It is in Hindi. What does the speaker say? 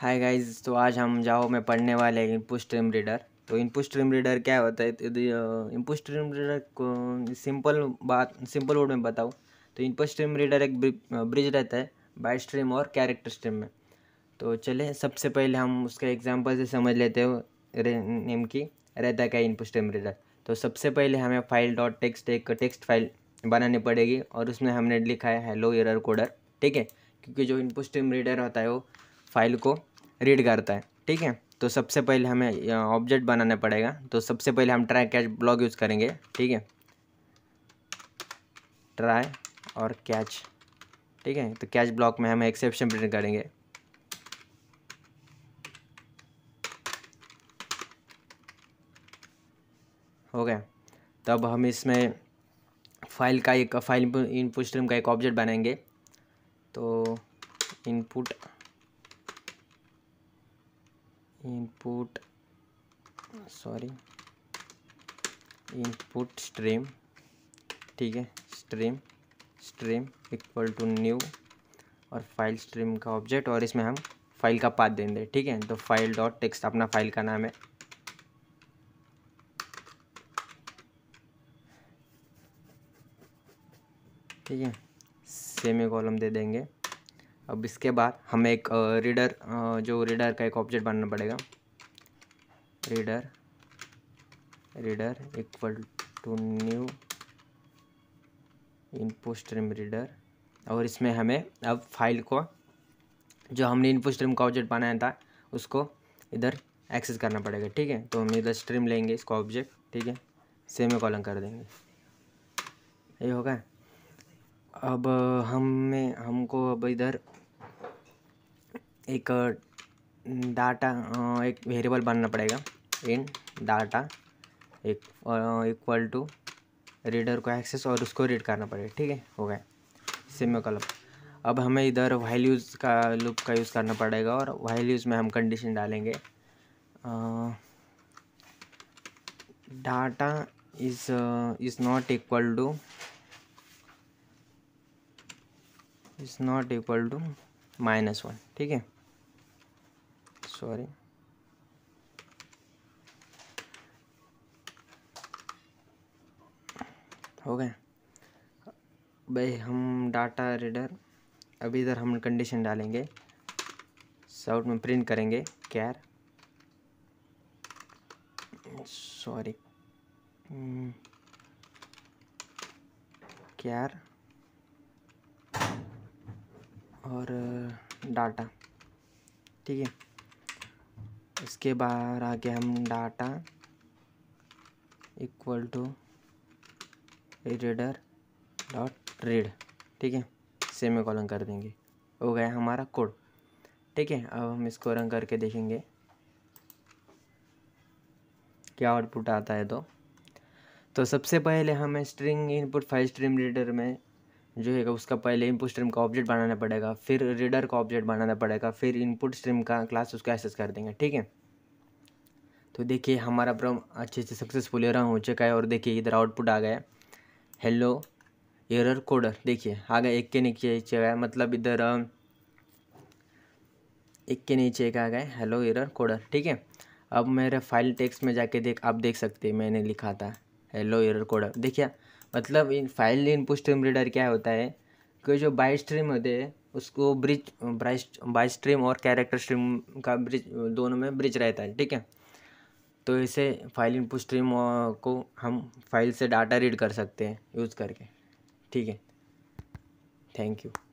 हाय गाइस तो आज हम जाओ में पढ़ने वाले हैं इनपुट स्ट्रीम रीडर तो इनपुट स्ट्रीम रीडर क्या होता है इनपुट स्ट्रीम रीडर को सिंपल बात सिंपल वर्ड में बताओ तो इनपुट स्ट्रीम रीडर एक ब्रिज रहता है बाइट स्ट्रीम और कैरेक्टर स्ट्रीम में तो चले सबसे पहले हम उसका एग्जाम्पल से समझ लेते हो नेम की रहता क्या इनपुट स्ट्रीम रीडर तो सबसे पहले हमें फाइल डॉट टेक्स्ट एक टेक्स्ट फाइल बनानी पड़ेगी और उसमें हमने लिखा है हेलो एरर कोडर ठीक है क्योंकि जो इनपुट स्ट्रीम रीडर होता है वो फाइल को रीड करता है ठीक है तो सबसे पहले हमें ऑब्जेक्ट बनाना पड़ेगा तो सबसे पहले हम ट्राई कैच ब्लॉग यूज़ करेंगे ठीक है ट्राई और कैच ठीक है तो कैच ब्लॉक में हम एक्सेप्शन प्रिंट करेंगे हो गया तब तो हम इसमें फाइल का एक फाइल इनपुट स्ट्रीम का एक ऑब्जेक्ट बनाएंगे तो input input sorry input stream ठीक है stream stream equal to new और फाइल स्ट्रीम का ऑब्जेक्ट और इसमें हम फाइल का पाथ देंगे ठीक है तो फाइल डॉट टेक्स्ट अपना फाइल का नाम है ठीक है सेमी कॉलम दे देंगे अब इसके बाद हमें एक रीडर जो रीडर का एक ऑब्जेक्ट बनना पड़ेगा reader reader equal to new input stream reader और इसमें हमें अब फाइल को जो हमने इनपुट स्ट्रीम का ऑब्जेक्ट बनाया था उसको इधर एक्सेस करना पड़ेगा ठीक है तो हम इधर स्ट्रीम लेंगे इसका ऑब्जेक्ट ठीक है सेम कॉलम कर देंगे ये होगा अब हमें हमको अब इधर एक डाटा एक वेरिएबल बनना पड़ेगा इन डाटा एक इक्वल टू रीडर को एक्सेस और उसको रीड करना पड़ेगा ठीक है हो गया सिम कलम अब हमें इधर वैल्यूज़ का लूप का यूज़ करना पड़ेगा और वैल्यूज़ में हम कंडीशन डालेंगे data is is not equal to is not equal to minus one ठीक है सॉरी हो गए भाई हम डाटा रीडर अभी इधर हम कंडीशन डालेंगे साउट में प्रिंट करेंगे कैर सॉरी कैर और डाटा ठीक है इसके बाहर आके हम data equal to reader dot read ठीक है सेमी कॉलम कर देंगे हो गया हमारा कोड ठीक है अब हम इसको रंग करके देखेंगे क्या आउटपुट आता है तो तो सबसे पहले हमें string input five stream reader में जो है उसका पहले इनपुट स्ट्रीम का ऑब्जेक्ट बनाना पड़ेगा फिर रीडर का ऑब्जेक्ट बनाना पड़ेगा फिर इनपुट स्ट्रीम का क्लास उसका एक्सेस कर देंगे ठीक है तो देखिए हमारा प्रॉब्लम अच्छे से सक्सेसफुल एरर हो चुका है और देखिए इधर आउटपुट आ गया हेलो एरर कोडर देखिए आ गया एक के नीचे आया मतलब इधर एक के नीचे एक आ गए हेलो एरर कोडर ठीक है अब मेरे फाइल टेक्स्ट में जाके देख आप देख सकते हैं मैंने लिखा था हेलो एरर कोडर देखिए मतलब इन फाइल इनपुट स्ट्रीम रीडर क्या होता है कि जो बाइट स्ट्रीम होते हैं उसको ब्रिज बाइट स्ट्रीम और कैरेक्टर स्ट्रीम का ब्रिज दोनों में ब्रिज रहता है ठीक है तो इसे फाइल इनपुट स्ट्रीम को हम फाइल से डाटा रीड कर सकते हैं यूज़ करके ठीक है थैंक यू